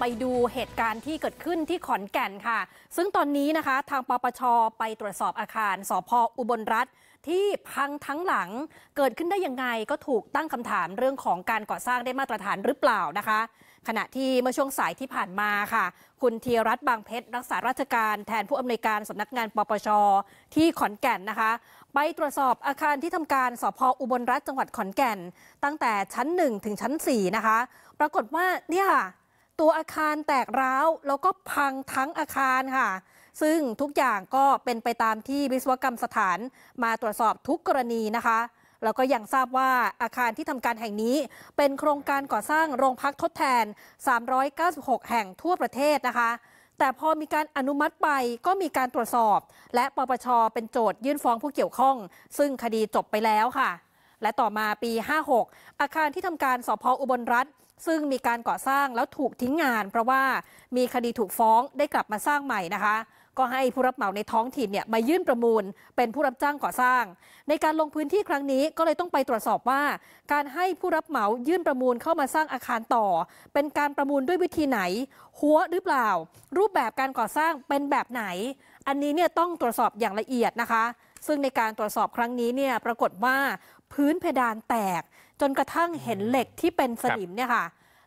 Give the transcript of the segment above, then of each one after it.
ไปดูเหตุการณ์ที่เกิดขึ้นที่ขอนแก่นค่ะ ซึ่งตอนนี้นะคะ ทางปปช ไปตรวจสอบอาคารสอพออุบลรัฐที่พังทั้งหลังเกิดขึ้นได้ยังไงก็ถูกตั้งคำถาม เรื่องของการก่อสร้างได้มาตรฐานหรือเปล่านะคะ ขณะที่เมื่อช่วงสายที่ผ่านมาค่ะ คุณธีรัตน์บางเพชรรักษาราชการแทนผู้อำนวยการสำนักงาน ปปชที่ขอนแก่นนะคะไปตรวจสอบอาคารที่ทำการสพออุบลรัฐจังหวัดขอนแก่น ตั้งแต่ชั้น1ถึงชั้น4นะคะปรากฏว่าเนี่ยตัวอาคารแตกร้าวแล้วก็พังทั้งอาคารค่ะ ซึ่งทุกอย่างก็เป็นไปตามที่วิศวกรรมสถาน มาตรวจสอบทุกกรณีนะคะแล้วก็ยังทราบว่าอาคารที่ทำการแห่งนี้เป็นโครงการก่อสร้างโรงพักทดแทน 396 แห่งทั่วประเทศนะคะ แต่พอมีการอนุมัติไปก็มีการตรวจสอบ และปปชเป็นโจทยื่นฟ้องผู้เกี่ยวข้อง ซึ่งคดีจบไปแล้วค่ะ และต่อมาปี 56 อาคารที่ทำการสพออุบลรัฐซึ่งมีการก่อสร้างแล้วถูกทิ้งงาน เพราะว่ามีคดีถูกฟ้องได้กลับมาสร้างใหม่นะคะ ก็ให้ผู้รับเหมาในท้องถิ่นเนี่ยมายื่นประมูล เป็นผู้รับจ้างก่อสร้าง ในการลงพื้นที่ครั้งนี้ ก็เลยต้องไปตรวจสอบว่า การให้ผู้รับเหมายื่นประมูลเข้ามาสร้างอาคารต่อ เป็นการประมูลด้วยวิธีไหน หัวหรือเปล่า รูปแบบการก่อสร้างเป็นแบบไหน อันนี้เนี่ยต้องตรวจสอบอย่างละเอียดนะคะ ซึ่งในการตรวจสอบครั้งนี้เนี่ยปรากฏว่าพื้นเพดานแตกจนกระทั่งเห็นเหล็กที่เป็นสนิมเนี่ยค่ะ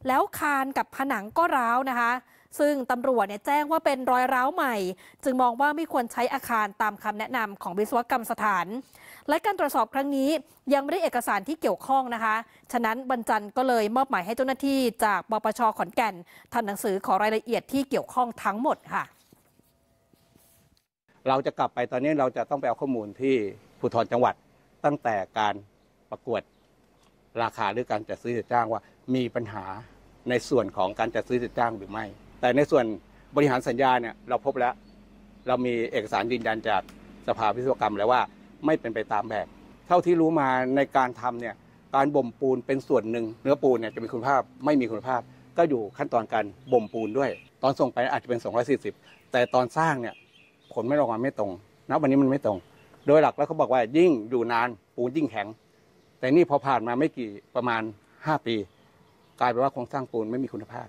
แล้วคานกับผนังก็ร้าวนะคะ ซึ่งตำรวจเนี่ยแจ้งว่าเป็นรอยร้าวใหม่ จึงมองว่าไม่ควรใช้อาคารตามคำแนะนำของวิศวกรรมสถาน และการตรวจสอบครั้งนี้ยังไม่ได้เอกสารที่เกี่ยวข้องนะคะ ฉะนั้นบรรจันก็เลยมอบหมายให้เจ้าหน้าที่จากบปชขอนแก่นทำหนังสือขอรายละเอียดที่เกี่ยวข้องทั้งหมดค่ะ เราจะกลับไปตอนนี้เราจะต้องไปเอาข้อมูลที่ภูธรจังหวัดตั้งแต่การประกวดราคาหรือการจัดซื้อจัดจ้างว่า มีปัญหาในส่วนของการจัดซื้อจัดจ้างหรือไม่ แต่ในส่วนบริหารสัญญาเนี่ย เราพบแล้วเรามีเอกสารยืนยันจากสภาวิศวกรรมแล้วว่าไม่เป็นไปตามแบบ เท่าที่รู้มาในการทำเนี่ยการบ่มปูนเป็นส่วนหนึ่งเนื้อปูนเนี่ยจะมีคุณภาพไม่มีคุณภาพ ก็อยู่ขั้นตอนการบ่มปูนด้วย ตอนส่งไปอาจจะเป็น240แต่ตอนสร้างเนี่ยผลไม่ออกมาไม่ตรงนะวันนี้มันไม่ตรง โดยหลักแล้วเขาบอกว่ายิ่งอยู่นานปูนยิ่งแข็งแต่นี่พอผ่านมาไม่กี่ประมาณ 5 ปี กลายเป็นว่าโครงสร้างปูนไม่มีคุณภาพ